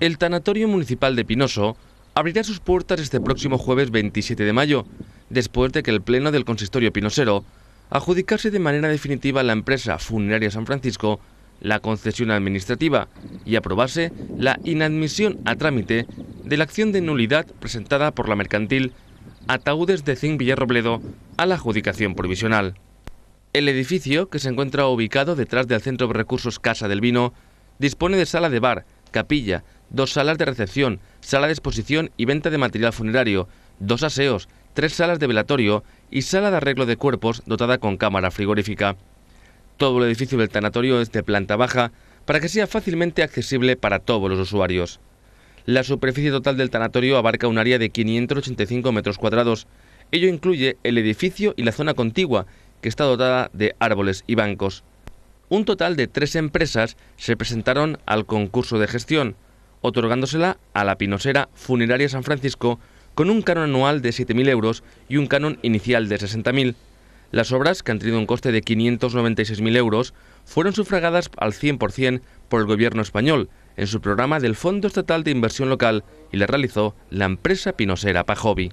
El Tanatorio Municipal de Pinoso abrirá sus puertas este próximo jueves 27 de mayo, después de que el Pleno del Consistorio Pinosero adjudicase de manera definitiva a la empresa Funeraria San Francisco la concesión administrativa y aprobase la inadmisión a trámite de la acción de nulidad presentada por la mercantil Ataúdes de Zinc Villarrobledo a la adjudicación provisional. El edificio, que se encuentra ubicado detrás del Centro de Recursos Casa del Vino, dispone de sala de bar, capilla, dos salas de recepción, sala de exposición y venta de material funerario, dos aseos, tres salas de velatorio y sala de arreglo de cuerpos dotada con cámara frigorífica. Todo el edificio del tanatorio es de planta baja para que sea fácilmente accesible para todos los usuarios. La superficie total del tanatorio abarca un área de 585 metros cuadrados. Ello incluye el edificio y la zona contigua, que está dotada de árboles y bancos. Un total de tres empresas se presentaron al concurso de gestión otorgándosela a la pinosera Funeraria San Francisco con un canon anual de 7.000 euros y un canon inicial de 60.000. Las obras, que han tenido un coste de 596.000 euros, fueron sufragadas al 100% por el gobierno español en su programa del Fondo Estatal de Inversión Local y la realizó la empresa pinosera Pajovi.